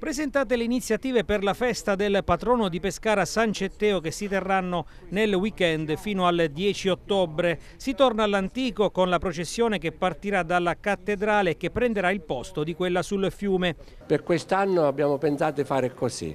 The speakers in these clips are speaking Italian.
Presentate le iniziative per la festa del patrono di Pescara San Cetteo che si terranno nel weekend fino al 10 ottobre. Si torna all'antico con la processione che partirà dalla cattedrale e che prenderà il posto di quella sul fiume. Per quest'anno abbiamo pensato di fare così.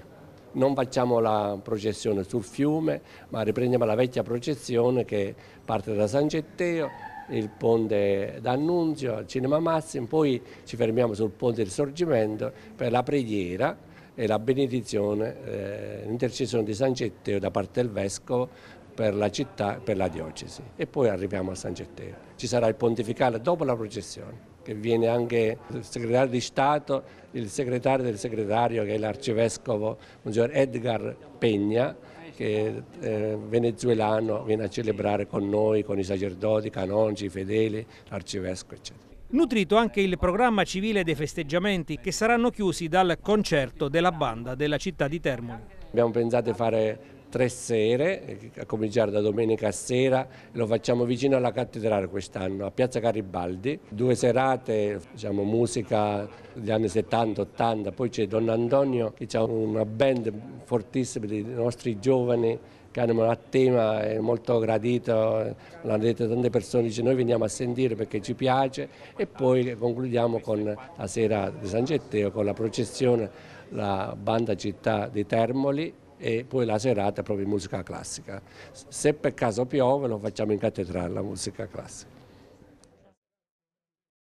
Non facciamo la processione sul fiume, ma riprendiamo la vecchia processione che parte da San Cetteo il ponte d'Annunzio, al Cinema Massimo, poi ci fermiamo sul ponte del Sorgimento per la preghiera e la benedizione, eh, l'intercessione di San Getteo da parte del Vescovo per la città, e per la diocesi e poi arriviamo a San Getteo. Ci sarà il pontificale dopo la processione che viene anche il segretario di Stato, il segretario del segretario che è l'arcivescovo Monsignor Edgar Pegna che eh, venezuelano viene a celebrare con noi, con i sacerdoti, i canonici, i fedeli, l'arcivescovo eccetera. Nutrito anche il programma civile dei festeggiamenti che saranno chiusi dal concerto della banda della città di Termoli. Abbiamo pensato di fare tre sere, a cominciare da domenica sera, lo facciamo vicino alla cattedrale quest'anno, a Piazza Garibaldi, due serate, diciamo, musica degli anni 70, 80, poi c'è Don Antonio che ha una band fortissima dei nostri giovani che hanno un tema molto gradito, l'hanno detto tante persone, dice noi veniamo a sentire perché ci piace e poi concludiamo con la sera di San Getteo con la processione, la banda città di Termoli e poi la serata proprio musica classica. Se per caso piove lo facciamo in cattedrale la musica classica.